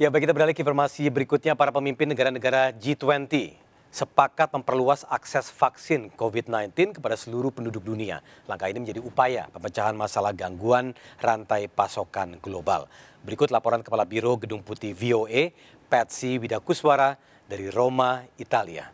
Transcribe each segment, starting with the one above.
Ya, baik kita beralih ke informasi berikutnya para pemimpin negara-negara G20 sepakat memperluas akses vaksin COVID-19 kepada seluruh penduduk dunia. Langkah ini menjadi upaya pemecahan masalah gangguan rantai pasokan global. Berikut laporan Kepala Biro Gedung Putih VOA, e, Patsy Widakuswara dari Roma, Italia.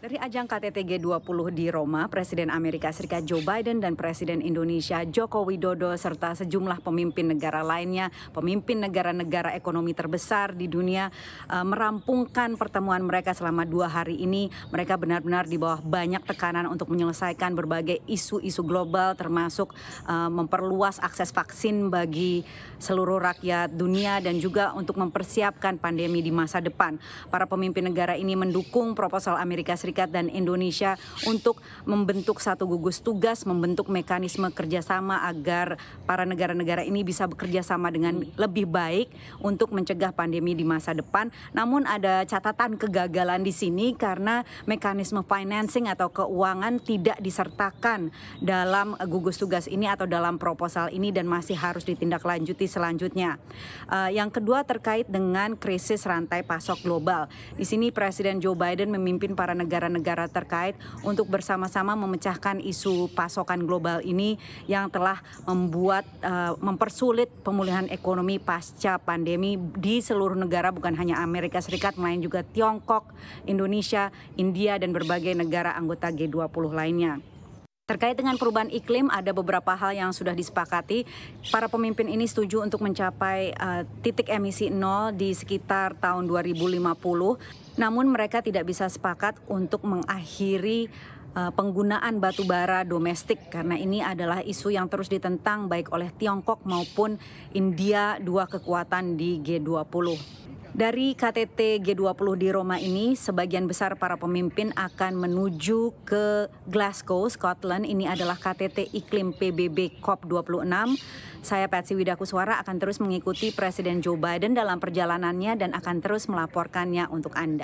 Dari ajang KTT G20 di Roma, Presiden Amerika Serikat Joe Biden dan Presiden Indonesia Joko Widodo serta sejumlah pemimpin negara lainnya, pemimpin negara-negara ekonomi terbesar di dunia eh, merampungkan pertemuan mereka selama dua hari ini. Mereka benar-benar di bawah banyak tekanan untuk menyelesaikan berbagai isu-isu global termasuk eh, memperluas akses vaksin bagi seluruh rakyat dunia dan juga untuk mempersiapkan pandemi di masa depan. Para pemimpin negara ini mendukung proposal Amerika Serikat Serikat dan Indonesia untuk membentuk satu gugus tugas, membentuk mekanisme kerjasama agar para negara-negara ini bisa bekerja sama dengan hmm. lebih baik untuk mencegah pandemi di masa depan. Namun ada catatan kegagalan di sini karena mekanisme financing atau keuangan tidak disertakan dalam gugus tugas ini atau dalam proposal ini dan masih harus ditindaklanjuti selanjutnya. Uh, yang kedua terkait dengan krisis rantai pasok global. Di sini Presiden Joe Biden memimpin para negara negara-negara terkait untuk bersama-sama memecahkan isu pasokan global ini yang telah membuat uh, mempersulit pemulihan ekonomi pasca pandemi di seluruh negara bukan hanya Amerika Serikat melainkan juga Tiongkok, Indonesia, India dan berbagai negara anggota G20 lainnya. Terkait dengan perubahan iklim, ada beberapa hal yang sudah disepakati. Para pemimpin ini setuju untuk mencapai uh, titik emisi nol di sekitar tahun 2050. Namun mereka tidak bisa sepakat untuk mengakhiri uh, penggunaan batu bara domestik karena ini adalah isu yang terus ditentang baik oleh Tiongkok maupun India, dua kekuatan di G20. Dari KTT G20 di Roma ini, sebagian besar para pemimpin akan menuju ke Glasgow, Scotland. Ini adalah KTT Iklim PBB COP26. Saya Patsy Widakuswara akan terus mengikuti Presiden Joe Biden dalam perjalanannya dan akan terus melaporkannya untuk Anda.